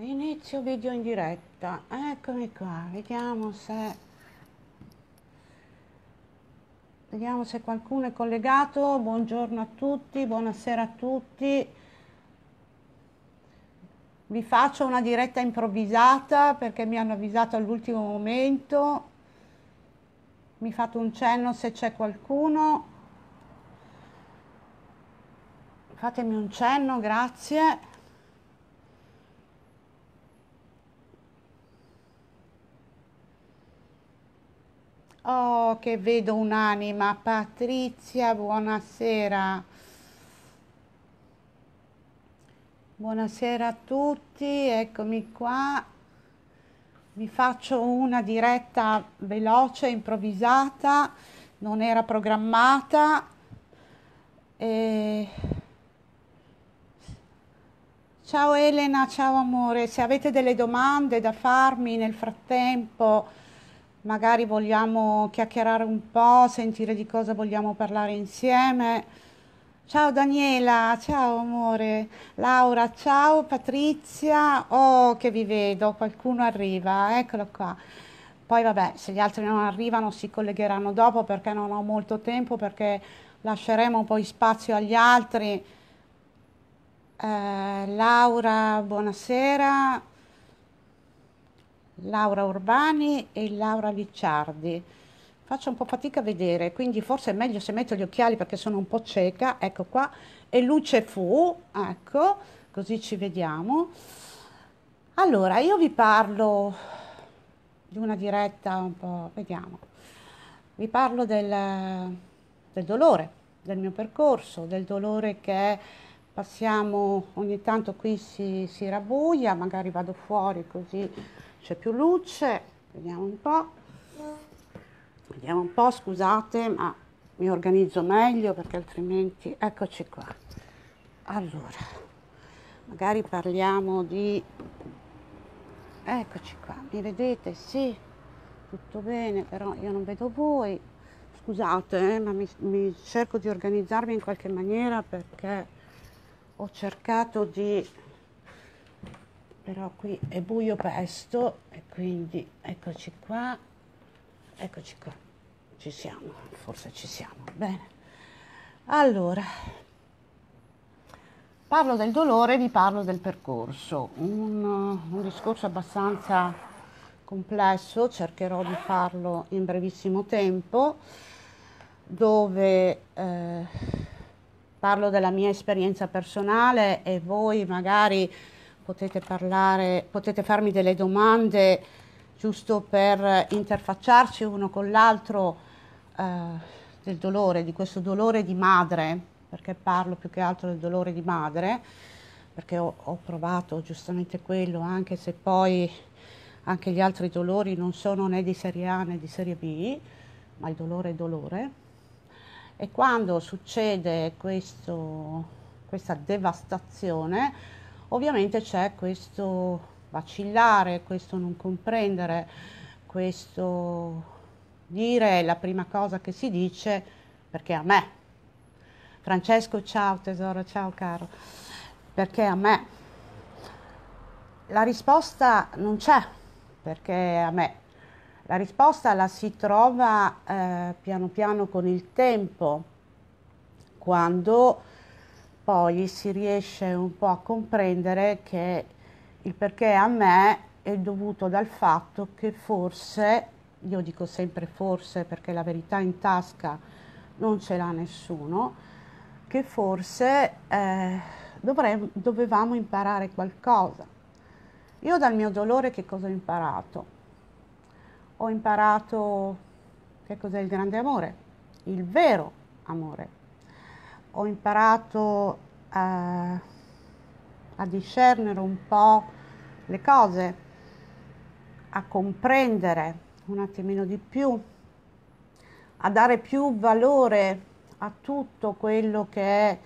Inizio video in diretta, eccomi qua, vediamo se, vediamo se qualcuno è collegato, buongiorno a tutti, buonasera a tutti, vi faccio una diretta improvvisata perché mi hanno avvisato all'ultimo momento, mi fate un cenno se c'è qualcuno, fatemi un cenno, grazie. Oh, che vedo un'anima. Patrizia, buonasera. Buonasera a tutti, eccomi qua. Vi faccio una diretta veloce, improvvisata, non era programmata. E... Ciao Elena, ciao amore, se avete delle domande da farmi nel frattempo magari vogliamo chiacchierare un po', sentire di cosa vogliamo parlare insieme. Ciao Daniela, ciao amore, Laura, ciao Patrizia, oh che vi vedo, qualcuno arriva, eccolo qua. Poi vabbè, se gli altri non arrivano si collegheranno dopo perché non ho molto tempo, perché lasceremo poi spazio agli altri. Eh, Laura, buonasera. Laura Urbani e Laura Licciardi. Faccio un po' fatica a vedere, quindi forse è meglio se metto gli occhiali perché sono un po' cieca. Ecco qua, e luce fu, ecco, così ci vediamo. Allora, io vi parlo di una diretta un po', vediamo. Vi parlo del, del dolore, del mio percorso, del dolore che passiamo ogni tanto qui si, si rabbuia, magari vado fuori così c'è più luce, vediamo un po', vediamo un po', scusate, ma mi organizzo meglio perché altrimenti, eccoci qua. Allora, magari parliamo di, eccoci qua, mi vedete? Sì, tutto bene, però io non vedo voi, scusate, eh, ma mi, mi cerco di organizzarmi in qualche maniera perché ho cercato di però qui è buio pesto e quindi eccoci qua, eccoci qua, ci siamo, forse ci siamo, bene. Allora, parlo del dolore, vi parlo del percorso, un, un discorso abbastanza complesso, cercherò di farlo in brevissimo tempo, dove eh, parlo della mia esperienza personale e voi magari potete parlare, potete farmi delle domande giusto per interfacciarci uno con l'altro eh, del dolore, di questo dolore di madre, perché parlo più che altro del dolore di madre, perché ho, ho provato giustamente quello, anche se poi anche gli altri dolori non sono né di serie A né di serie B, ma il dolore è dolore. E quando succede questo, questa devastazione, Ovviamente c'è questo vacillare, questo non comprendere, questo dire la prima cosa che si dice perché a me. Francesco, ciao tesoro, ciao caro, perché a me. La risposta non c'è perché a me. La risposta la si trova eh, piano piano con il tempo, quando poi si riesce un po' a comprendere che il perché a me è dovuto dal fatto che forse, io dico sempre forse perché la verità in tasca non ce l'ha nessuno, che forse eh, dovremmo, dovevamo imparare qualcosa. Io dal mio dolore che cosa ho imparato? Ho imparato che cos'è il grande amore, il vero amore. Ho imparato a, a discernere un po' le cose, a comprendere un attimino di più, a dare più valore a tutto quello che è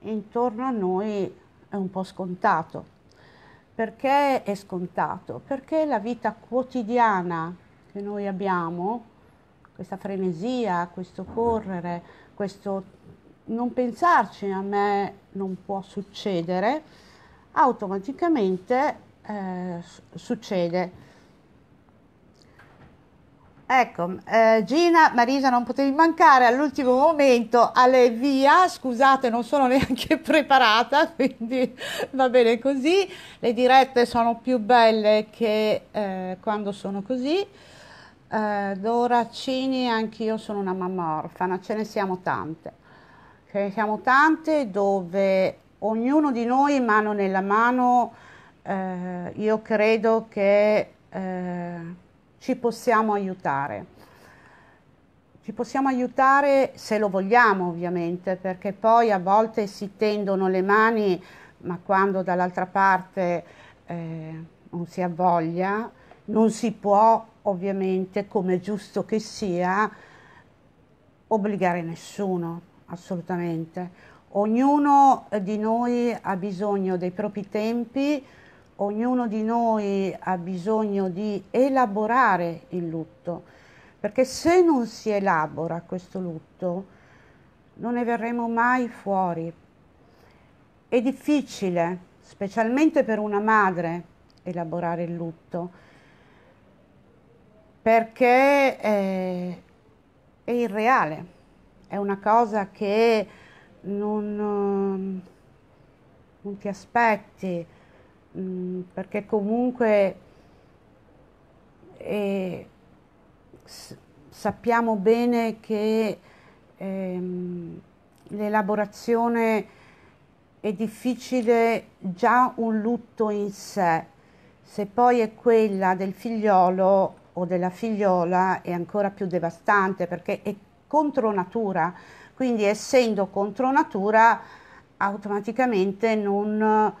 intorno a noi è un po' scontato. Perché è scontato? Perché la vita quotidiana che noi abbiamo, questa frenesia, questo correre, questo non pensarci a me non può succedere, automaticamente eh, succede. Ecco, eh, Gina, Marisa, non potevi mancare all'ultimo momento alle via, scusate, non sono neanche preparata, quindi va bene così. Le dirette sono più belle che eh, quando sono così. Eh, Doracini, anch'io sono una mamma orfana, ce ne siamo tante. Ce ne siamo tante dove ognuno di noi mano nella mano, eh, io credo che eh, ci possiamo aiutare. Ci possiamo aiutare se lo vogliamo ovviamente, perché poi a volte si tendono le mani, ma quando dall'altra parte eh, non si ha voglia, non si può ovviamente, come giusto che sia, obbligare nessuno, assolutamente. Ognuno di noi ha bisogno dei propri tempi, ognuno di noi ha bisogno di elaborare il lutto, perché se non si elabora questo lutto non ne verremo mai fuori. È difficile, specialmente per una madre, elaborare il lutto, perché è, eh, è irreale è una cosa che non, ehm, non ti aspetti, mm, perché comunque eh, sappiamo bene che ehm, l'elaborazione è difficile già un lutto in sé, se poi è quella del figliolo o della figliola è ancora più devastante perché è contro natura, quindi essendo contro natura automaticamente non,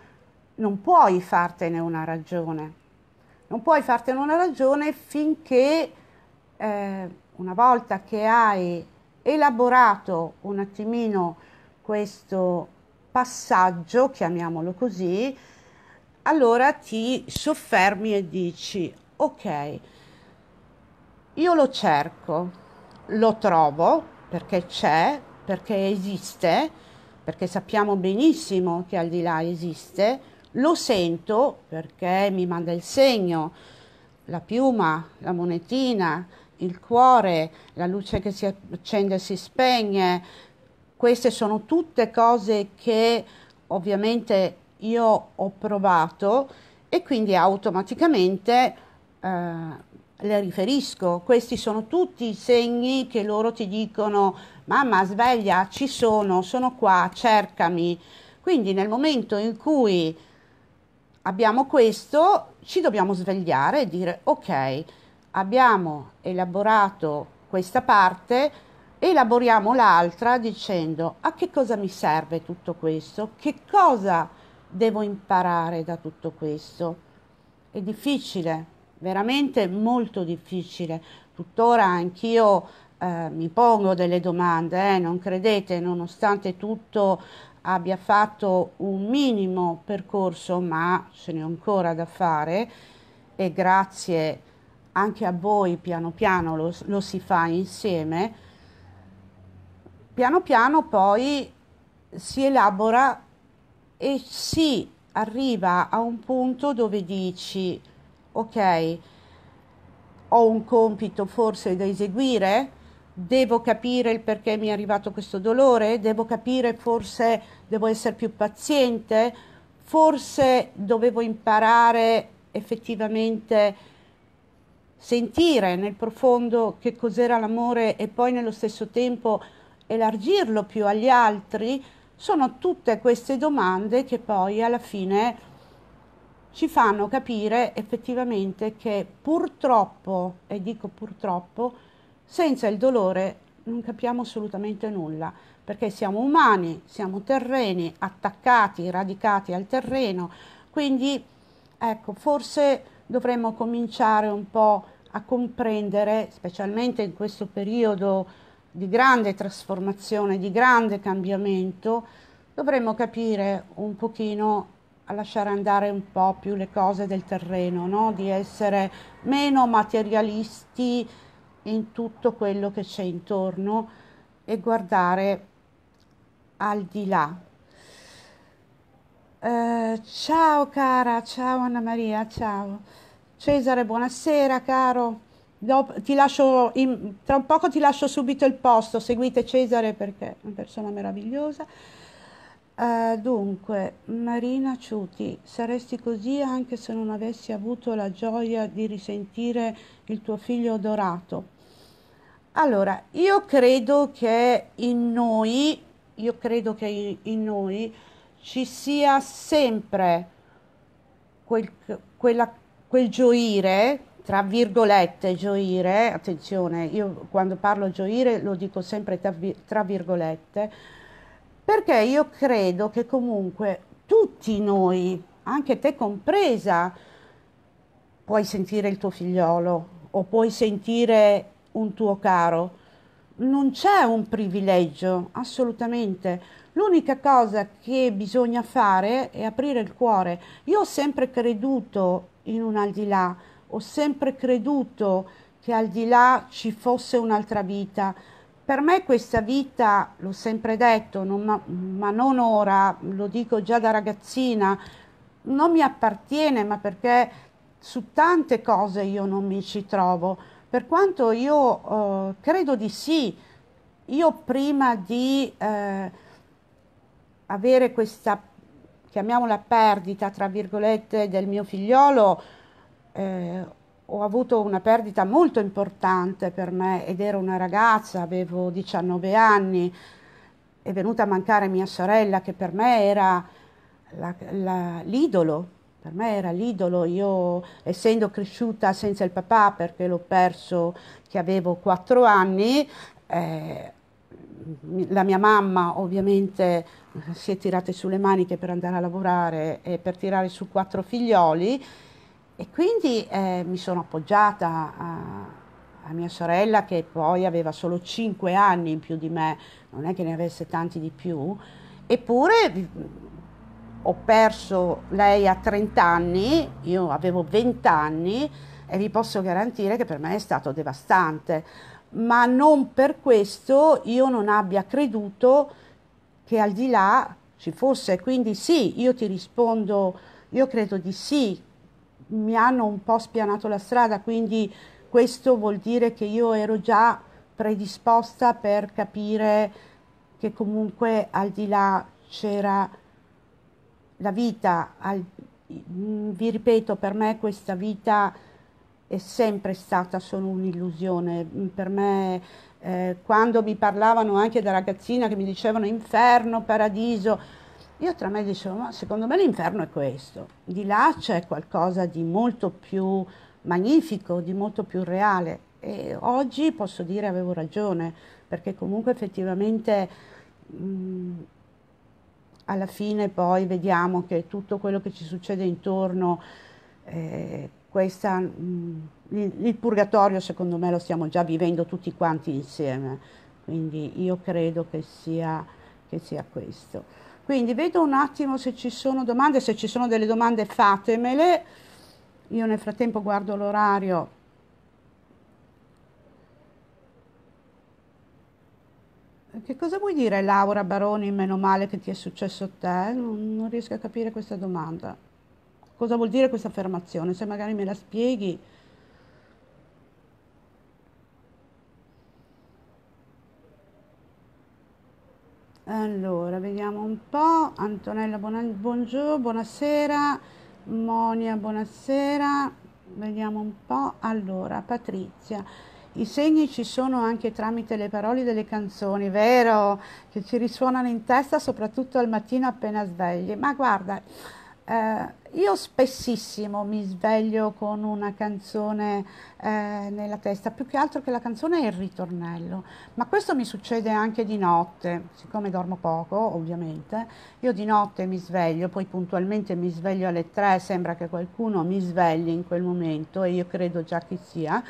non puoi fartene una ragione. Non puoi fartene una ragione finché eh, una volta che hai elaborato un attimino questo passaggio, chiamiamolo così, allora ti soffermi e dici ok, io lo cerco, lo trovo perché c'è, perché esiste, perché sappiamo benissimo che al di là esiste, lo sento perché mi manda il segno, la piuma, la monetina, il cuore, la luce che si accende e si spegne. Queste sono tutte cose che ovviamente io ho provato e quindi automaticamente eh, le riferisco. Questi sono tutti i segni che loro ti dicono, mamma sveglia, ci sono, sono qua, cercami. Quindi nel momento in cui abbiamo questo, ci dobbiamo svegliare e dire, ok, abbiamo elaborato questa parte, elaboriamo l'altra dicendo a che cosa mi serve tutto questo, che cosa devo imparare da tutto questo. È difficile, veramente molto difficile. Tuttora anch'io eh, mi pongo delle domande, eh, non credete, nonostante tutto abbia fatto un minimo percorso, ma ce n'è ancora da fare e grazie anche a voi piano piano lo, lo si fa insieme. Piano piano poi si elabora e si arriva a un punto dove dici ok, ho un compito forse da eseguire, devo capire il perché mi è arrivato questo dolore, devo capire forse devo essere più paziente, forse dovevo imparare effettivamente sentire nel profondo che cos'era l'amore e poi nello stesso tempo elargirlo più agli altri, sono tutte queste domande che poi alla fine ci fanno capire effettivamente che purtroppo, e dico purtroppo, senza il dolore non capiamo assolutamente nulla, perché siamo umani, siamo terreni, attaccati, radicati al terreno, quindi ecco, forse dovremmo cominciare un po' a comprendere, specialmente in questo periodo di grande trasformazione, di grande cambiamento, dovremmo capire un pochino a lasciare andare un po' più le cose del terreno, no? di essere meno materialisti in tutto quello che c'è intorno e guardare al di là. Eh, ciao cara, ciao Anna Maria, ciao. Cesare, buonasera caro. Dopo, ti lascio in, tra un poco ti lascio subito il posto, seguite Cesare perché è una persona meravigliosa. Uh, dunque, Marina Ciuti, saresti così anche se non avessi avuto la gioia di risentire il tuo figlio adorato. Allora, io credo che in noi, io credo che in noi ci sia sempre quel, quella, quel gioire, tra virgolette, gioire, attenzione, io quando parlo gioire lo dico sempre tra, tra virgolette, perché io credo che comunque tutti noi, anche te compresa, puoi sentire il tuo figliolo o puoi sentire un tuo caro. Non c'è un privilegio, assolutamente. L'unica cosa che bisogna fare è aprire il cuore. Io ho sempre creduto in un al di là, ho sempre creduto che al di là ci fosse un'altra vita. Per me questa vita, l'ho sempre detto, non, ma non ora, lo dico già da ragazzina, non mi appartiene, ma perché su tante cose io non mi ci trovo. Per quanto io eh, credo di sì, io prima di eh, avere questa, chiamiamola perdita, tra virgolette, del mio figliolo, eh, ho avuto una perdita molto importante per me ed ero una ragazza, avevo 19 anni, è venuta a mancare mia sorella che per me era la, la, l'idolo, per me era l'idolo, io essendo cresciuta senza il papà perché l'ho perso che avevo 4 anni, eh, la mia mamma ovviamente si è tirata sulle maniche per andare a lavorare e per tirare su quattro figlioli e quindi eh, mi sono appoggiata a, a, mia sorella che poi aveva solo 5 anni in più di me, non è che ne avesse tanti di più, eppure ho perso lei a 30 anni, io avevo 20 anni e vi posso garantire che per me è stato devastante, ma non per questo io non abbia creduto che al di là ci fosse. Quindi sì, io ti rispondo, io credo di sì mi hanno un po' spianato la strada, quindi questo vuol dire che io ero già predisposta per capire che comunque al di là c'era la vita, al, mm, vi ripeto, per me questa vita è sempre stata solo un'illusione, mm, per me eh, quando mi parlavano anche da ragazzina che mi dicevano inferno, paradiso, io tra me dicevo, ma secondo me l'inferno è questo, di là c'è qualcosa di molto più magnifico, di molto più reale e oggi posso dire avevo ragione, perché comunque effettivamente mh, mhmm, alla fine poi vediamo che tutto quello che ci succede intorno, eh, questa, mh, mhmm, il, purgatorio secondo me lo stiamo già vivendo tutti quanti insieme, quindi io credo che sia, che sia questo. Quindi vedo un attimo se ci sono domande, se ci sono delle domande fatemele. Io nel frattempo guardo l'orario. Che cosa vuoi dire Laura Baroni, meno male che ti è successo a te? Non, non riesco a capire questa domanda. Cosa vuol dire questa affermazione? Se magari me la spieghi. Allora, vediamo un po'. Antonella, buona, buongiorno, buonasera. Monia, buonasera. Vediamo un po'. Allora, Patrizia. I segni ci sono anche tramite le parole delle canzoni, vero? Che ci risuonano in testa soprattutto al mattino appena svegli. Ma guarda, eh, io spessissimo mi sveglio con una canzone eh, nella testa, più che altro che la canzone è il ritornello, ma questo mi succede anche di notte, siccome dormo poco ovviamente, io di notte mi sveglio, poi puntualmente mi sveglio alle 3, sembra che qualcuno mi svegli in quel momento e io credo già che sia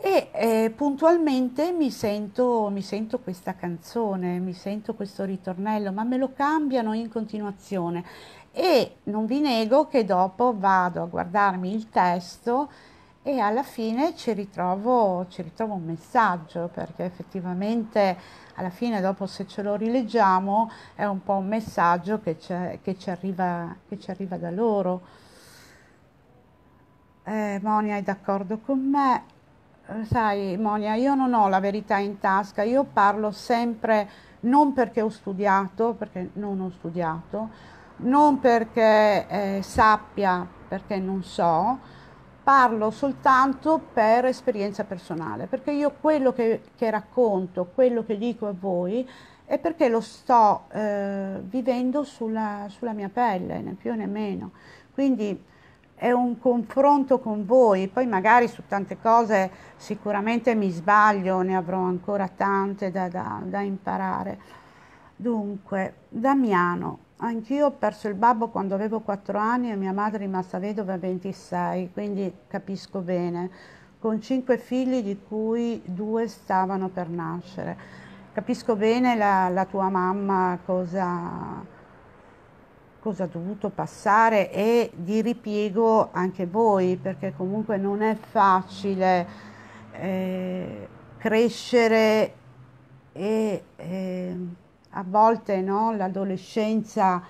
e eh, puntualmente mi sento, mi sento, questa canzone, mi sento questo ritornello, ma me lo cambiano in continuazione e non vi nego che dopo vado a guardarmi il testo e alla fine ci ritrovo, ci ritrovo un messaggio perché effettivamente alla fine dopo se ce lo rileggiamo è un po' un messaggio che, che, ci, arriva, che ci arriva da loro. Eh, Monia è d'accordo con me, eh, sai Monia, io non ho la verità in tasca, io parlo sempre non perché ho studiato, perché non ho studiato, non perché eh, sappia, perché non so, parlo soltanto per esperienza personale, perché io quello che, che racconto, quello che dico a voi è perché lo sto eh, vivendo sulla, sulla mia pelle, né più né meno. Quindi è un confronto con voi, poi magari su tante cose sicuramente mi sbaglio, ne avrò ancora tante da, da, da imparare. Dunque, Damiano, anch'io ho perso il babbo quando avevo 4 anni e mia madre è rimasta vedova a 26, quindi capisco bene, con 5 figli di cui due stavano per nascere. Capisco bene la, la tua mamma cosa cosa dovuto passare e di ripiego anche voi, perché comunque non è facile eh, crescere e eh, a volte no, l'adolescenza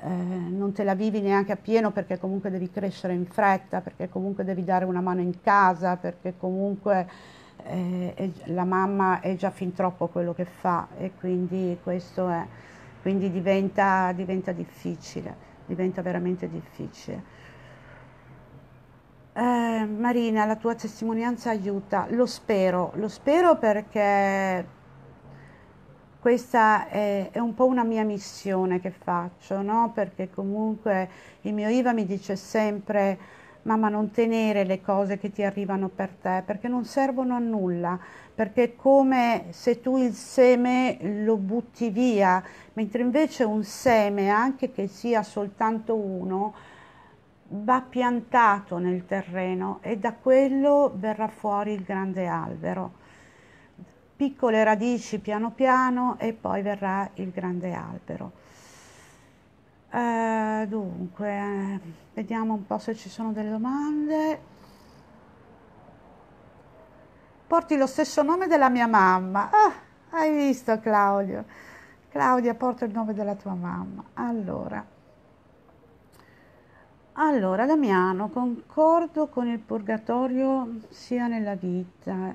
eh, non te la vivi neanche a pieno perché comunque devi crescere in fretta, perché comunque devi dare una mano in casa, perché comunque eh, la mamma è già fin troppo quello che fa e quindi questo è quindi diventa, diventa difficile, diventa veramente difficile. Eh, Marina, la tua testimonianza aiuta, lo spero, lo spero perché questa è, è, un po' una mia missione che faccio, no? perché comunque il mio IVA mi dice sempre mamma non tenere le cose che ti arrivano per te perché non servono a nulla, perché è come se tu il seme lo butti via, mentre invece un seme, anche che sia soltanto uno, va piantato nel terreno e da quello verrà fuori il grande albero. Piccole radici piano piano e poi verrà il grande albero. Uh, dunque, vediamo un po' se ci sono delle domande. Porti lo stesso nome della mia mamma. Ah, hai visto Claudio? Claudia, porta il nome della tua mamma. Allora. Allora, Damiano, concordo con il purgatorio sia nella vita.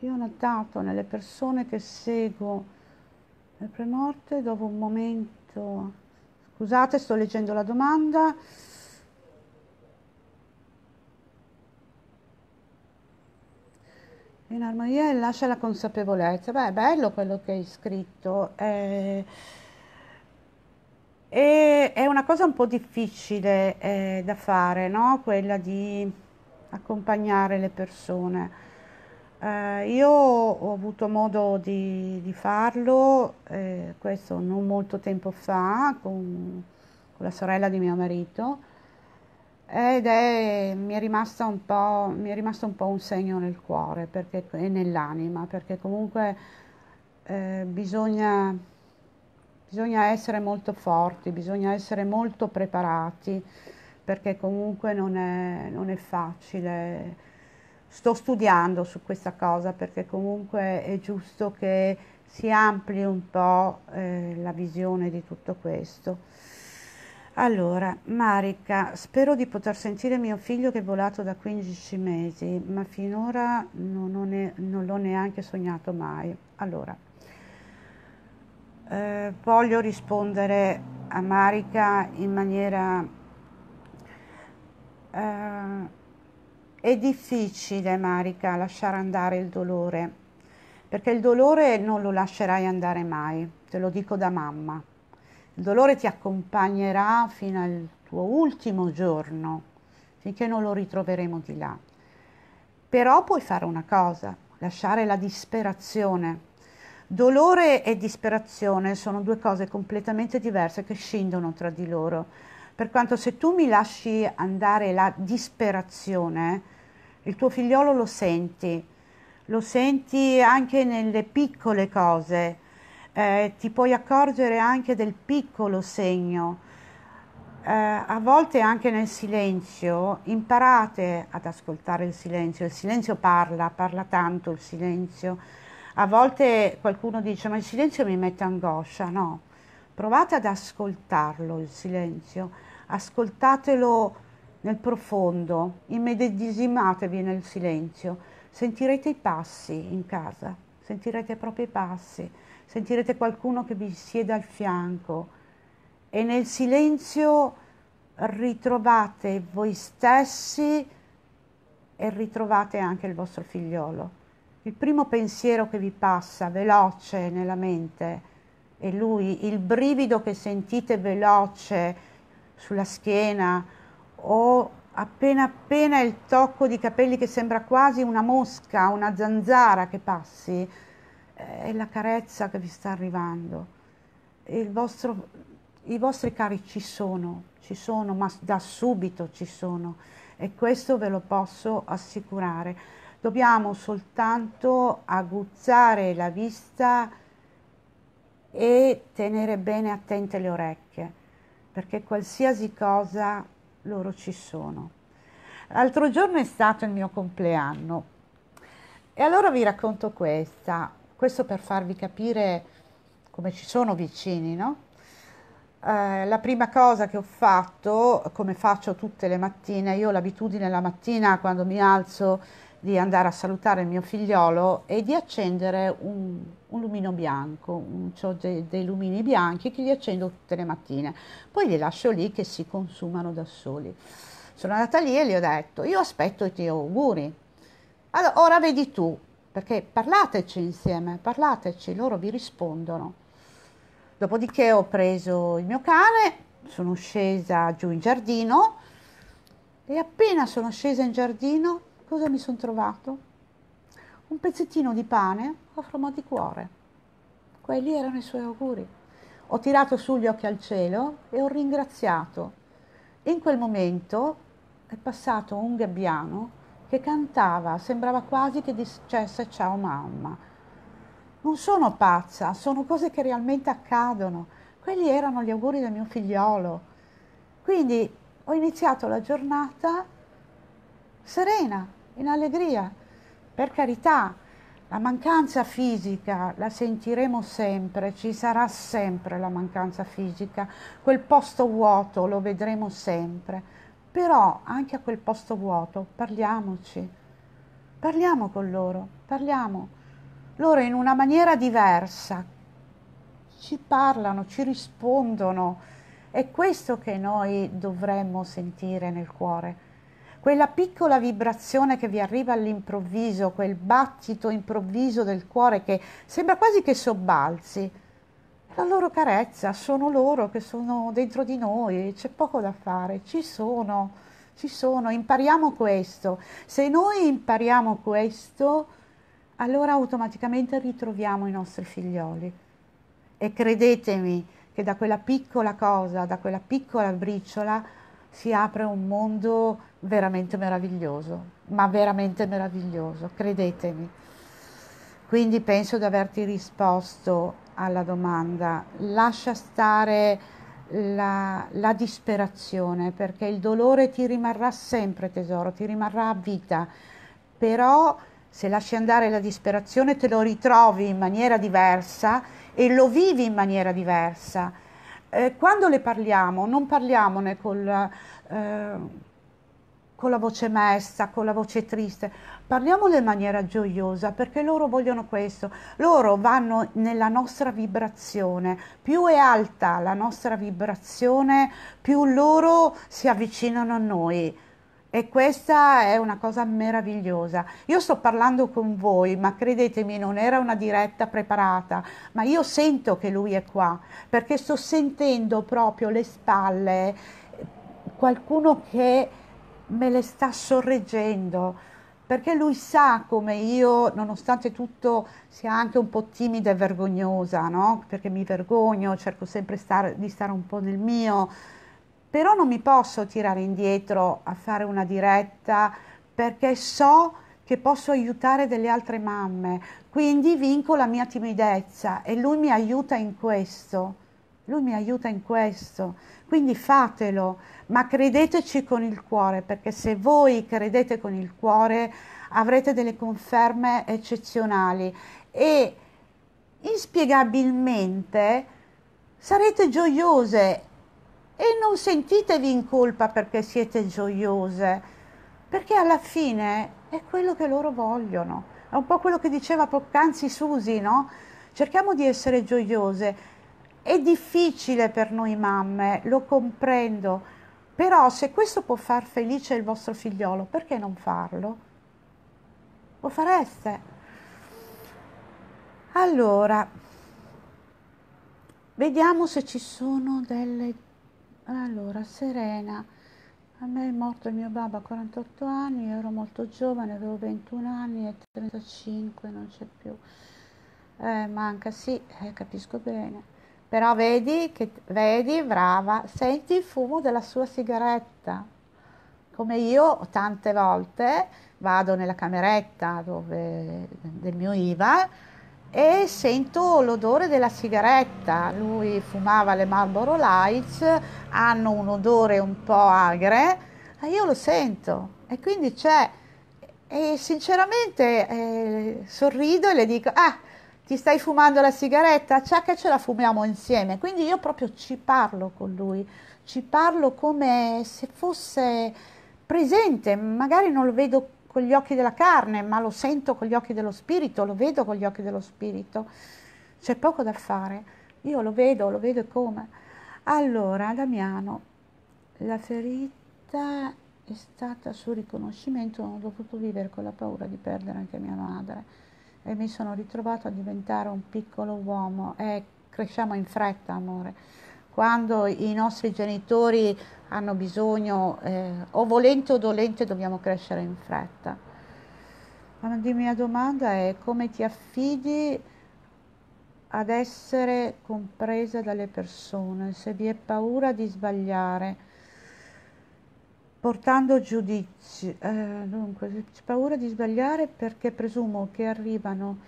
Io ho notato nelle persone che seguo le premorte dopo un momento Scusate, sto leggendo la domanda. In armonia e lascia la consapevolezza. Beh, è bello quello che hai scritto. Eh, e è una cosa un po' difficile eh, da fare, no? Quella di accompagnare le persone. Eh, io ho avuto modo di, di farlo, eh, questo non molto tempo fa, con, con, la sorella di mio marito, ed è, mi, è rimasta un po', mi è rimasto un po' un segno nel cuore perché, e nell'anima, perché comunque eh, bisogna, bisogna essere molto forti, bisogna essere molto preparati, perché comunque non è, non è facile sto studiando su questa cosa perché comunque è giusto che si ampli un po' eh, la visione di tutto questo. Allora, Marica, spero di poter sentire mio figlio che è volato da 15 mesi, ma finora non, ho ne, non l'ho neanche sognato mai. Allora, eh, voglio rispondere a Marica in maniera... Eh, è difficile, Marica, lasciare andare il dolore, perché il dolore non lo lascerai andare mai, te lo dico da mamma. Il dolore ti accompagnerà fino al tuo ultimo giorno, finché non lo ritroveremo di là. Però puoi fare una cosa, lasciare la disperazione. Dolore e disperazione sono due cose completamente diverse che scindono tra di loro. Per quanto se tu mi lasci andare la disperazione, il tuo figliolo lo senti, lo senti anche nelle piccole cose, eh, ti puoi accorgere anche del piccolo segno. Eh, a volte anche nel silenzio imparate ad ascoltare il silenzio, il silenzio parla, parla tanto il silenzio. A volte qualcuno dice ma il silenzio mi mette angoscia, no, provate ad ascoltarlo il silenzio, ascoltatelo nel profondo, immedesimatevi nel silenzio, sentirete i passi in casa, sentirete proprio i passi, sentirete qualcuno che vi siede al fianco e nel silenzio ritrovate voi stessi e ritrovate anche il vostro figliolo. Il primo pensiero che vi passa veloce nella mente è lui, il brivido che sentite veloce sulla schiena, ho appena appena il tocco di capelli che sembra quasi una mosca, una zanzara che passi, eh, è la carezza che vi sta arrivando. Vostro, I vostri cari ci sono, ci sono, ma da subito ci sono e questo ve lo posso assicurare. Dobbiamo soltanto aguzzare la vista e tenere bene attente le orecchie, perché qualsiasi cosa loro ci sono. L'altro giorno è stato il mio compleanno e allora vi racconto questa, questo per farvi capire come ci sono vicini, no? Eh, la prima cosa che ho fatto, come faccio tutte le mattine, io ho l'abitudine la mattina quando mi alzo di andare a salutare il mio figliolo e di accendere un, un lumino bianco, un, ho dei, dei lumini bianchi che li accendo tutte le mattine, poi li lascio lì che si consumano da soli. Sono andata lì e gli ho detto, io aspetto i tuoi auguri. Allora, ora vedi tu, perché parlateci insieme, parlateci, loro vi rispondono. Dopodiché ho preso il mio cane, sono scesa giù in giardino e appena sono scesa in giardino cosa mi sono trovato? Un pezzettino di pane a forma di cuore. Quelli erano i suoi auguri. Ho tirato su gli occhi al cielo e ho ringraziato. In quel momento è passato un gabbiano che cantava, sembrava quasi che dicesse ciao mamma. Non sono pazza, sono cose che realmente accadono. Quelli erano gli auguri del mio figliolo. Quindi ho iniziato la giornata serena, in allegria. Per carità, la mancanza fisica la sentiremo sempre, ci sarà sempre la mancanza fisica, quel posto vuoto lo vedremo sempre, però anche a quel posto vuoto parliamoci, parliamo con loro, parliamo. Loro in una maniera diversa ci parlano, ci rispondono, è questo che noi dovremmo sentire nel cuore quella piccola vibrazione che vi arriva all'improvviso, quel battito improvviso del cuore che sembra quasi che sobbalzi, la loro carezza, sono loro che sono dentro di noi, c'è poco da fare, ci sono, ci sono, impariamo questo. Se noi impariamo questo, allora automaticamente ritroviamo i nostri figlioli. E credetemi che da quella piccola cosa, da quella piccola briciola, si apre un mondo veramente meraviglioso, ma veramente meraviglioso, credetemi. Quindi penso di averti risposto alla domanda. Lascia stare la, la disperazione perché il dolore ti rimarrà sempre tesoro, ti rimarrà a vita, però se lasci andare la disperazione te lo ritrovi in maniera diversa e lo vivi in maniera diversa. Eh, quando le parliamo, non parliamone col... Eh, con la voce messa, con la voce triste, parliamolo in maniera gioiosa perché loro vogliono questo, loro vanno nella nostra vibrazione, più è alta la nostra vibrazione, più loro si avvicinano a noi. E questa è una cosa meravigliosa. Io sto parlando con voi, ma credetemi, non era una diretta preparata, ma io sento che lui è qua, perché sto sentendo proprio le spalle qualcuno che me le sta sorreggendo perché lui sa come io, nonostante tutto, sia anche un po' timida e vergognosa, no? Perché mi vergogno, cerco sempre star, di stare un po' nel mio, però non mi posso tirare indietro a fare una diretta perché so che posso aiutare delle altre mamme, quindi vinco la mia timidezza e lui mi aiuta in questo. Lui mi aiuta in questo, quindi fatelo ma credeteci con il cuore, perché se voi credete con il cuore avrete delle conferme eccezionali e inspiegabilmente sarete gioiose e non sentitevi in colpa perché siete gioiose, perché alla fine è quello che loro vogliono. È un po' quello che diceva poc'anzi Susi, no? Cerchiamo di essere gioiose. È difficile per noi mamme, lo comprendo, però se questo può far felice il vostro figliolo, perché non farlo? Lo fareste. Allora, vediamo se ci sono delle... Allora, Serena, a me è morto il mio babbo a 48 anni, ero molto giovane, avevo 21 anni e 35, non c'è più. Eh, manca, sì, eh, capisco bene. Però vedi, che, vedi, brava, senti il fumo della sua sigaretta. Come io tante volte vado nella cameretta dove, del mio IVA e sento l'odore della sigaretta. Lui fumava le Marlboro Lights, hanno un odore un po' agre, e io lo sento. E quindi c'è, e sinceramente eh, sorrido e le dico, ah, ti stai fumando la sigaretta? C'è che ce la fumiamo insieme. Quindi io proprio ci parlo con lui, ci parlo come se fosse presente, magari non lo vedo con gli occhi della carne, ma lo sento con gli occhi dello spirito, lo vedo con gli occhi dello spirito. C'è poco da fare, io lo vedo, lo vedo come. Allora, Damiano, la ferita è stata sul riconoscimento, non ho potuto vivere con la paura di perdere anche mia madre e mi sono ritrovato a diventare un piccolo uomo. E cresciamo in fretta, amore. Quando i nostri genitori hanno bisogno, eh, o volente o dolente, dobbiamo crescere in fretta. La mia domanda è come ti affidi ad essere compresa dalle persone, se vi è paura di sbagliare portando giudizi. Eh, dunque, c'è paura di sbagliare perché presumo che arrivano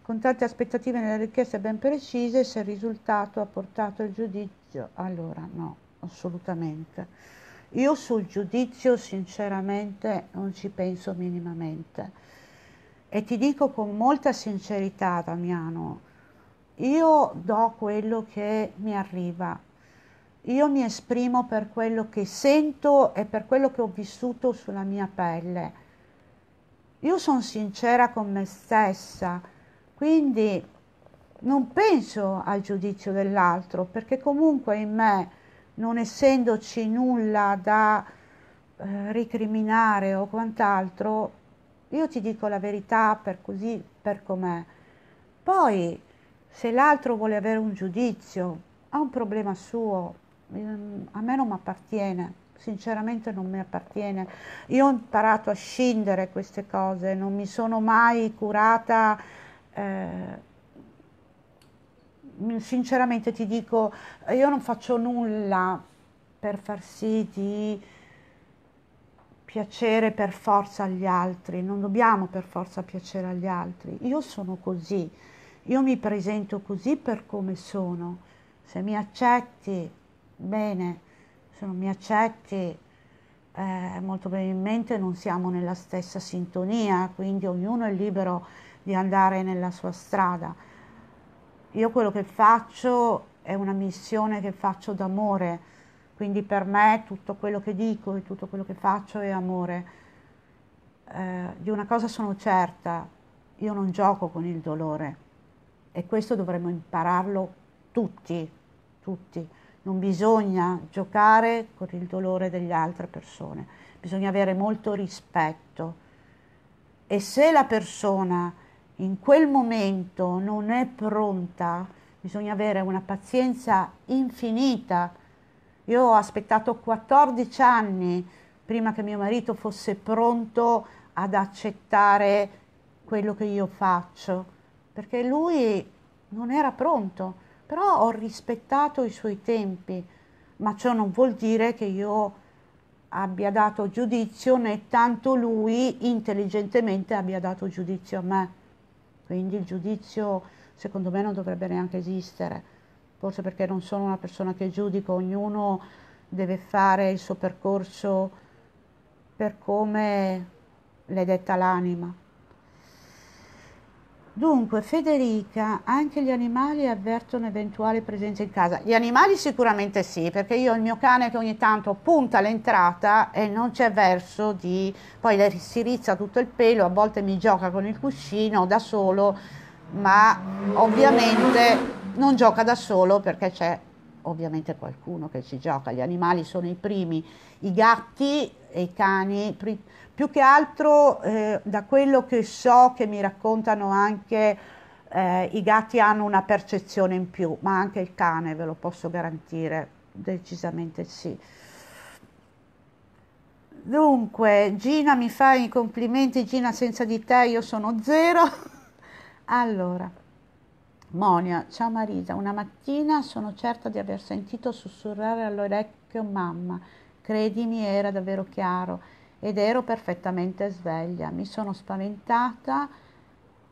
con tante aspettative nelle richieste ben precise se il risultato ha portato il giudizio. Allora, no, assolutamente. Io sul giudizio sinceramente non ci penso minimamente e ti dico con molta sincerità Damiano, io do quello che mi arriva, io mi esprimo per quello che sento e per quello che ho vissuto sulla mia pelle. Io sono sincera con me stessa, quindi non penso al giudizio dell'altro, perché comunque in me, non essendoci nulla da eh, ricriminare o quant'altro, io ti dico la verità per così, per com'è. Poi, se l'altro vuole avere un giudizio, ha un problema suo, Ehm, a me non mi appartiene, sinceramente non mi appartiene. Io ho imparato a scindere queste cose, non mi sono mai curata. Eh, sinceramente ti dico, io non faccio nulla per far sì di piacere per forza agli altri, non dobbiamo per forza piacere agli altri. Io sono così, io mi presento così per come sono. Se mi accetti bene, se non mi accetti, eh, molto probabilmente non siamo nella stessa sintonia, quindi ognuno è libero di andare nella sua strada. Io quello che faccio è una missione che faccio d'amore, quindi per me tutto quello che dico e tutto quello che faccio è amore. Eh, di una cosa sono certa, io non gioco con il dolore e questo dovremmo impararlo tutti, tutti non bisogna giocare con il dolore delle altre persone, bisogna avere molto rispetto. E se la persona in quel momento non è pronta, bisogna avere una pazienza infinita. Io ho aspettato 14 anni prima che mio marito fosse pronto ad accettare quello che io faccio, perché lui non era pronto però ho rispettato i suoi tempi, ma ciò non vuol dire che io abbia dato giudizio né tanto lui intelligentemente abbia dato giudizio a me. Quindi il giudizio secondo me non dovrebbe neanche esistere, forse perché non sono una persona che giudico, ognuno deve fare il suo percorso per come l'è detta l'anima. Dunque, Federica, anche gli animali avvertono eventuale presenza in casa. Gli animali sicuramente sì, perché io ho il mio cane che ogni tanto punta l'entrata e non c'è verso di... poi si rizza tutto il pelo, a volte mi gioca con il cuscino da solo, ma ovviamente non gioca da solo perché c'è ovviamente qualcuno che ci gioca. Gli animali sono i primi, i gatti e i cani... Pri- più che altro eh, da quello che so, che mi raccontano anche eh, i gatti hanno una percezione in più, ma anche il cane ve lo posso garantire, decisamente sì. Dunque, Gina mi fa i complimenti, Gina senza di te io sono zero. allora, Monia, ciao Marisa, una mattina sono certa di aver sentito sussurrare all'orecchio mamma, credimi era davvero chiaro ed ero perfettamente sveglia. Mi sono spaventata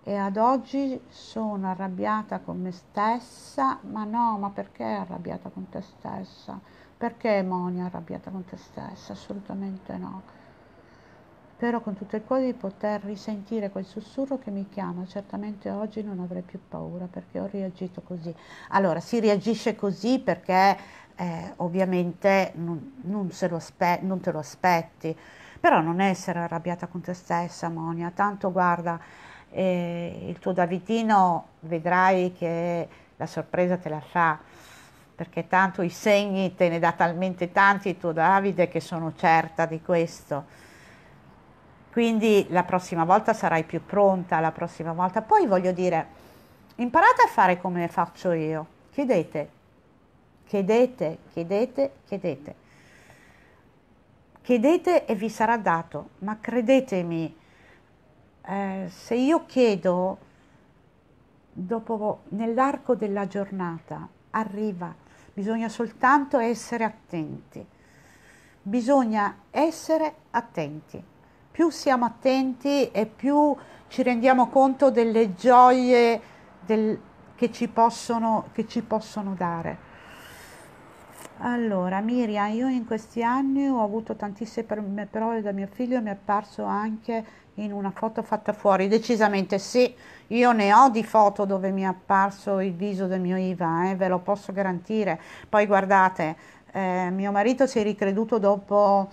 e ad oggi sono arrabbiata con me stessa, ma no, ma perché arrabbiata con te stessa? Perché Monia arrabbiata con te stessa? Assolutamente no. Spero con tutto il cuore di poter risentire quel sussurro che mi chiama. Certamente oggi non avrei più paura perché ho reagito così. Allora, si reagisce così perché eh, ovviamente non, non, aspe- non te lo aspetti. Però non essere arrabbiata con te stessa, Monia, tanto guarda, eh, il tuo Davidino vedrai che la sorpresa te la fa, perché tanto i segni te ne dà talmente tanti il tuo Davide che sono certa di questo. Quindi la prossima volta sarai più pronta, la prossima volta. Poi voglio dire, imparate a fare come faccio io. Chiedete, chiedete, chiedete, chiedete. Chiedete e vi sarà dato, ma credetemi, eh, se io chiedo, dopo, nell'arco della giornata, arriva, bisogna soltanto essere attenti, bisogna essere attenti. Più siamo attenti e più ci rendiamo conto delle gioie del, che, ci possono, che ci possono dare. Allora, Miriam, io in questi anni ho avuto tantissime parole da mio figlio e mi è apparso anche in una foto fatta fuori. Decisamente sì, io ne ho di foto dove mi è apparso il viso del mio Iva, eh, ve lo posso garantire. Poi guardate, eh, mio marito si è ricreduto dopo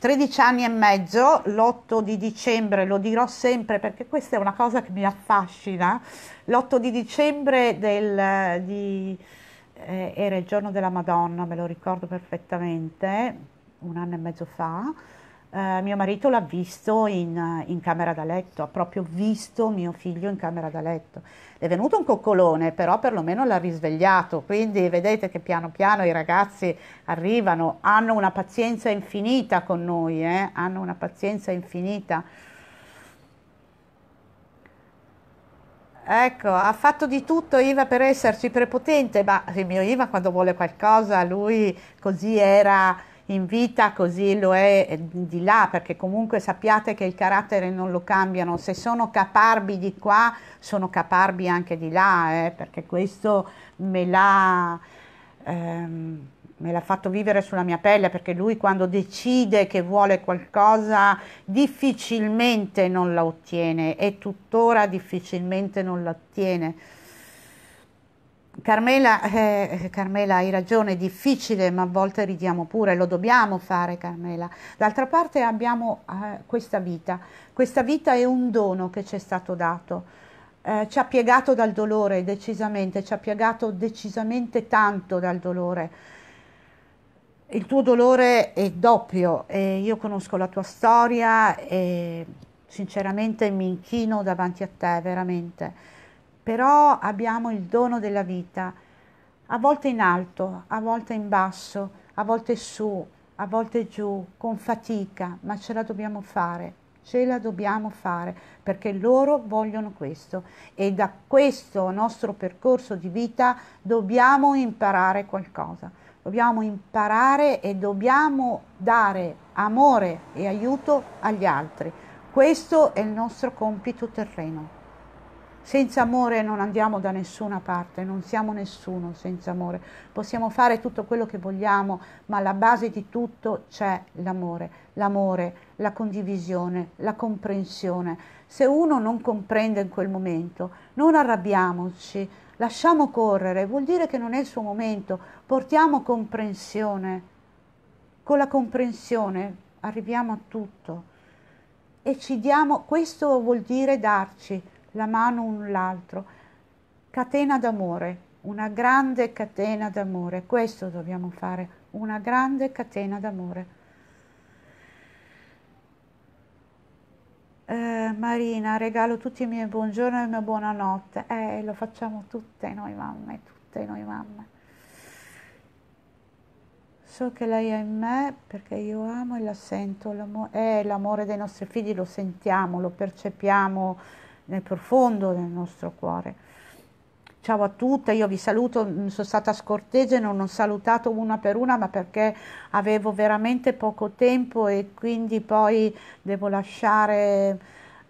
13 anni e mezzo, l'8 di dicembre, lo dirò sempre perché questa è una cosa che mi affascina, l'8 di dicembre del... Di, eh, era il giorno della Madonna, me lo ricordo perfettamente, un anno e mezzo fa, eh, mio marito l'ha visto in, in, camera da letto, ha proprio visto mio figlio in camera da letto. È venuto un coccolone, però perlomeno l'ha risvegliato, quindi vedete che piano piano i ragazzi arrivano, hanno una pazienza infinita con noi, eh? hanno una pazienza infinita. Ecco, ha fatto di tutto Iva per esserci prepotente, ma il mio Iva quando vuole qualcosa, lui così era in vita, così lo è di là, perché comunque sappiate che il carattere non lo cambiano, se sono caparbi di qua, sono caparbi anche di là, eh, perché questo me l'ha... Ehm, me l'ha fatto vivere sulla mia pelle perché lui quando decide che vuole qualcosa difficilmente non la ottiene e tuttora difficilmente non la ottiene. Carmela, eh, Carmela, hai ragione, è difficile, ma a volte ridiamo pure, lo dobbiamo fare, Carmela. D'altra parte abbiamo eh, questa vita, questa vita è un dono che ci è stato dato. Eh, ci ha piegato dal dolore, decisamente, ci ha piegato decisamente tanto dal dolore il tuo dolore è doppio, eh, io conosco la tua storia e sinceramente mi inchino davanti a te, veramente. Però abbiamo il dono della vita, a volte in alto, a volte in basso, a volte su, a volte giù, con fatica, ma ce la dobbiamo fare, ce la dobbiamo fare, perché loro vogliono questo e da questo nostro percorso di vita dobbiamo imparare qualcosa dobbiamo imparare e dobbiamo dare amore e aiuto agli altri. Questo è il nostro compito terreno. Senza amore non andiamo da nessuna parte, non siamo nessuno senza amore. Possiamo fare tutto quello che vogliamo, ma alla base di tutto c'è l'amore, l'amore, la condivisione, la comprensione. Se uno non comprende in quel momento, non arrabbiamoci, lasciamo correre, vuol dire che non è il suo momento, portiamo comprensione. Con la comprensione arriviamo a tutto e ci diamo, questo vuol dire darci la mano un l'altro, catena d'amore, una grande catena d'amore, questo dobbiamo fare, una grande catena d'amore. Eh, Marina, regalo tutti i miei buongiorno e il buonanotte. Eh, lo facciamo tutte noi mamme, tutte noi mamme. So che lei è in me perché io amo e la sento, l'amore, eh, l'amore dei nostri figli lo sentiamo, lo percepiamo nel profondo del nostro cuore. Ciao a tutte, io vi saluto, mm, sono stata scortese, non ho salutato una per una, ma perché avevo veramente poco tempo e quindi poi devo lasciare.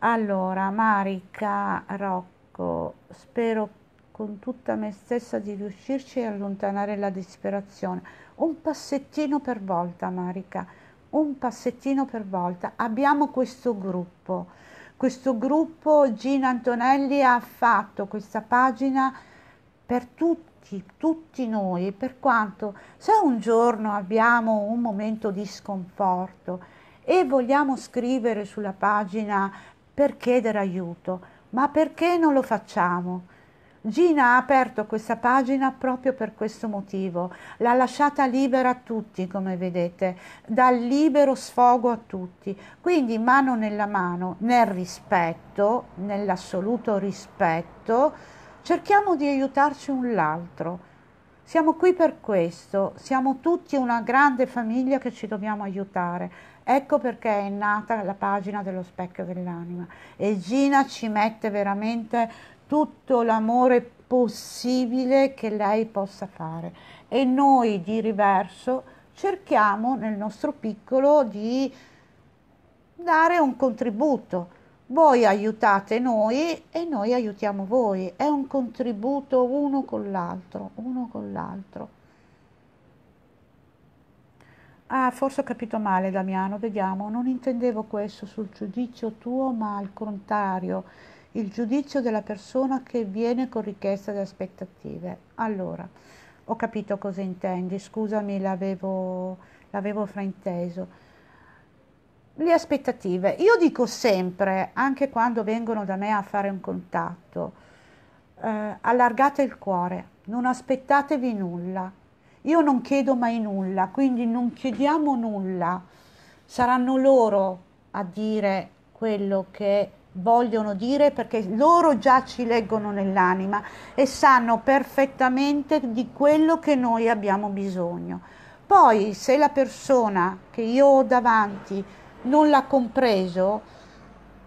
Allora, Marica Rocco, spero con tutta me stessa di riuscirci a allontanare la disperazione. Un passettino per volta, Marica, un passettino per volta. Abbiamo questo gruppo questo gruppo Gina Antonelli ha fatto questa pagina per tutti, tutti noi, per quanto se un giorno abbiamo un momento di sconforto e vogliamo scrivere sulla pagina per chiedere aiuto, ma perché non lo facciamo? Gina ha aperto questa pagina proprio per questo motivo, l'ha lasciata libera a tutti, come vedete, dal libero sfogo a tutti, quindi mano nella mano, nel rispetto, nell'assoluto rispetto Cerchiamo di aiutarci un l'altro. Siamo qui per questo, siamo tutti una grande famiglia che ci dobbiamo aiutare. Ecco perché è nata la pagina dello specchio dell'anima e Gina ci mette veramente tutto l'amore possibile che lei possa fare e noi di riverso cerchiamo nel nostro piccolo di dare un contributo voi aiutate noi e noi aiutiamo voi, è un contributo uno con l'altro, uno con l'altro. Ah, forse ho capito male Damiano, vediamo, non intendevo questo sul giudizio tuo, ma al contrario, il giudizio della persona che viene con richiesta di aspettative. Allora, ho capito cosa intendi, scusami, l'avevo, l'avevo frainteso le aspettative. Io dico sempre, anche quando vengono da me a fare un contatto, eh, allargate il cuore, non aspettatevi nulla. Io non chiedo mai nulla, quindi non chiediamo nulla. Saranno loro a dire quello che vogliono dire perché loro già ci leggono nell'anima e sanno perfettamente di quello che noi abbiamo bisogno. Poi se la persona che io ho davanti non l'ha compreso,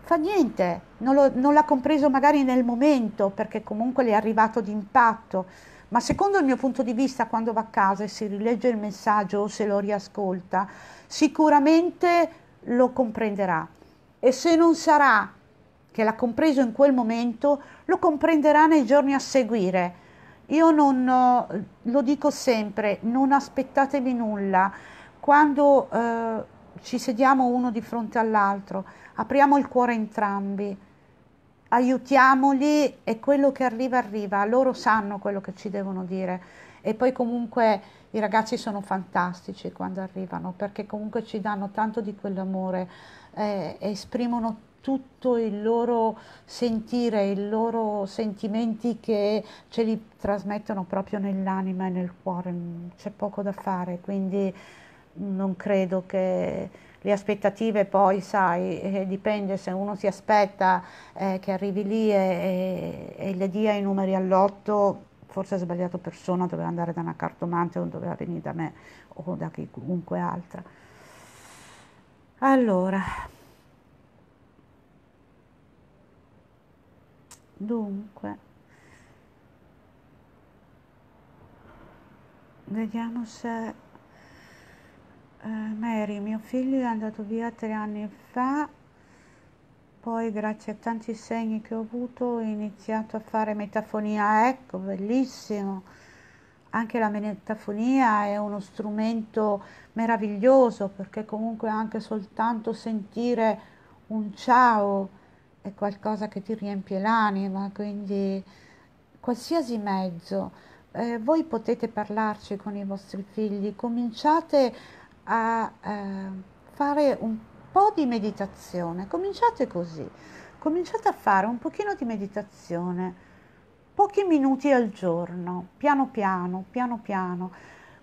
fa niente, non, lo, non l'ha compreso magari nel momento perché comunque le è arrivato d'impatto, ma secondo il mio punto di vista quando va a casa e si rilegge il messaggio o se lo riascolta, sicuramente lo comprenderà e se non sarà che l'ha compreso in quel momento, lo comprenderà nei giorni a seguire. Io non, eh, lo dico sempre, non aspettatevi nulla. Quando eh, ci sediamo uno di fronte all'altro, apriamo il cuore entrambi, aiutiamoli e quello che arriva arriva, loro sanno quello che ci devono dire e poi comunque i ragazzi sono fantastici quando arrivano perché comunque ci danno tanto di quell'amore, eh, esprimono tutto il loro sentire, i loro sentimenti che ce li trasmettono proprio nell'anima e nel cuore, c'è poco da fare, quindi non credo che le aspettative poi, sai, eh, dipende se uno si aspetta eh, che arrivi lì e, e, e, le dia i numeri all'otto, forse ha sbagliato persona, doveva andare da una cartomante o doveva venire da me o da chiunque altra. Allora, dunque, vediamo se... Eh, Mary, mio figlio è andato via tre anni fa, poi grazie a tanti segni che ho avuto ho iniziato a fare metafonia, ecco, bellissimo. Anche la metafonia è uno strumento meraviglioso perché comunque anche soltanto sentire un ciao è qualcosa che ti riempie l'anima, quindi qualsiasi mezzo. Eh, voi potete parlarci con i vostri figli, cominciate a a eh, fare un po' di meditazione. Cominciate così, cominciate a fare un pochino di meditazione, pochi minuti al giorno, piano piano, piano piano.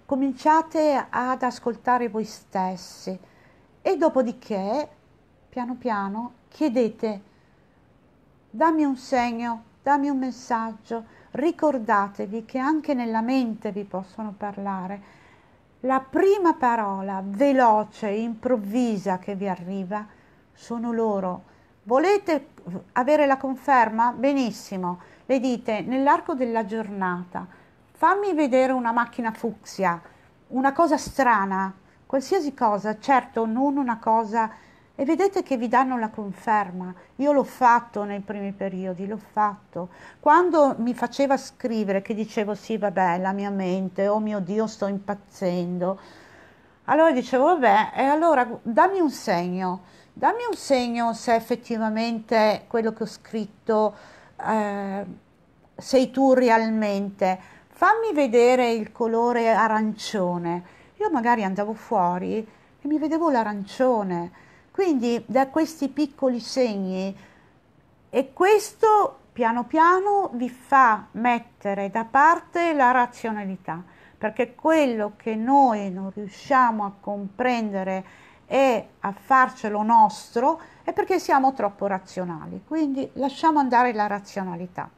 Cominciate ad ascoltare voi stessi e dopodiché, piano piano, chiedete, dammi un segno, dammi un messaggio, ricordatevi che anche nella mente vi possono parlare la prima parola veloce, improvvisa che vi arriva sono loro. Volete avere la conferma? Benissimo. Le dite nell'arco della giornata, fammi vedere una macchina fucsia, una cosa strana, qualsiasi cosa, certo non una cosa e vedete che vi danno la conferma. Io l'ho fatto nei primi periodi, l'ho fatto. Quando mi faceva scrivere che dicevo sì, vabbè, la mia mente, oh mio Dio, sto impazzendo. Allora dicevo, vabbè, e allora dammi un segno, dammi un segno se effettivamente quello che ho scritto eh, sei tu realmente. Fammi vedere il colore arancione. Io magari andavo fuori e mi vedevo l'arancione quindi da questi piccoli segni e questo piano piano vi fa mettere da parte la razionalità, perché quello che noi non riusciamo a comprendere e a farcelo nostro è perché siamo troppo razionali, quindi lasciamo andare la razionalità.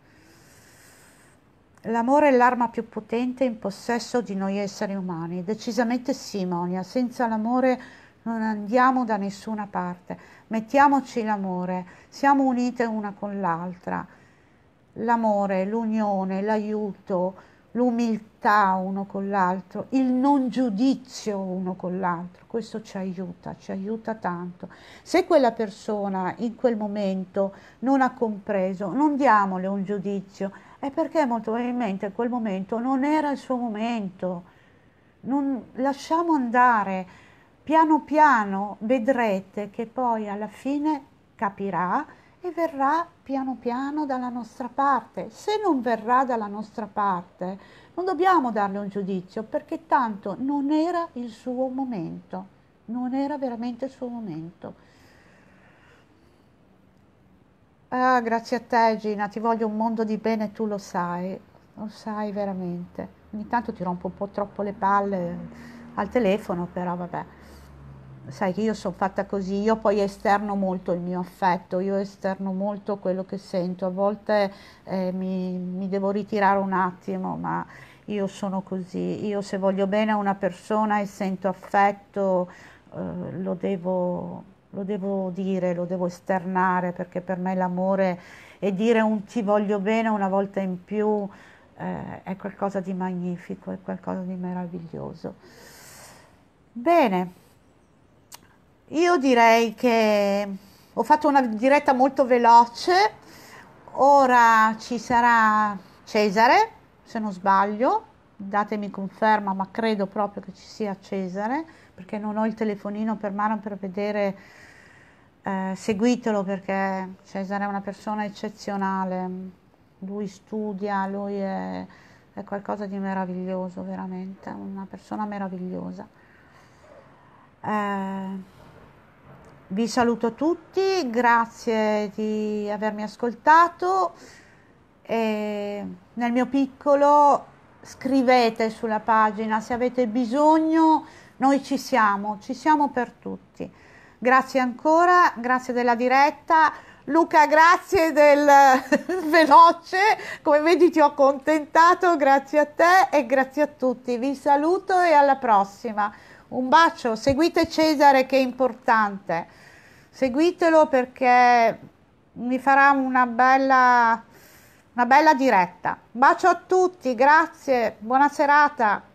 L'amore è l'arma più potente in possesso di noi esseri umani, decisamente sì Monia, senza l'amore non andiamo da nessuna parte, mettiamoci l'amore, siamo unite una con l'altra. L'amore, l'unione, l'aiuto, l'umiltà uno con l'altro, il non giudizio uno con l'altro, questo ci aiuta, ci aiuta tanto. Se quella persona in quel momento non ha compreso, non diamole un giudizio, è perché molto probabilmente in quel momento non era il suo momento. Non lasciamo andare piano piano vedrete che poi alla fine capirà e verrà piano piano dalla nostra parte. Se non verrà dalla nostra parte, non dobbiamo darle un giudizio perché tanto non era il suo momento, non era veramente il suo momento. Ah, grazie a te Gina, ti voglio un mondo di bene, tu lo sai, lo sai veramente. Ogni tanto ti rompo un po' troppo le palle al telefono, però vabbè sai che io sono fatta così, io poi esterno molto il mio affetto, io esterno molto quello che sento, a volte eh, mi, mi devo ritirare un attimo, ma io sono così, io se voglio bene a una persona e sento affetto eh, lo, devo, lo, devo, dire, lo devo esternare perché per me l'amore e dire un ti voglio bene una volta in più eh, è qualcosa di magnifico, è qualcosa di meraviglioso. Bene. Io direi che ho fatto una diretta molto veloce, ora ci sarà Cesare, se non sbaglio, datemi conferma, ma credo proprio che ci sia Cesare, perché non ho il telefonino per mano per vedere, eh, seguitelo perché Cesare è una persona eccezionale, lui studia, lui è, è qualcosa di meraviglioso, veramente, una persona meravigliosa. Eh, vi saluto tutti, grazie di avermi ascoltato. E nel mio piccolo scrivete sulla pagina se avete bisogno, noi ci siamo, ci siamo per tutti. Grazie ancora, grazie della diretta. Luca, grazie del veloce, come vedi ti ho accontentato, grazie a te e grazie a tutti. Vi saluto e alla prossima. Un bacio, seguite Cesare che è importante, seguitelo perché mi farà una bella, una bella diretta. Un bacio a tutti, grazie, buona serata.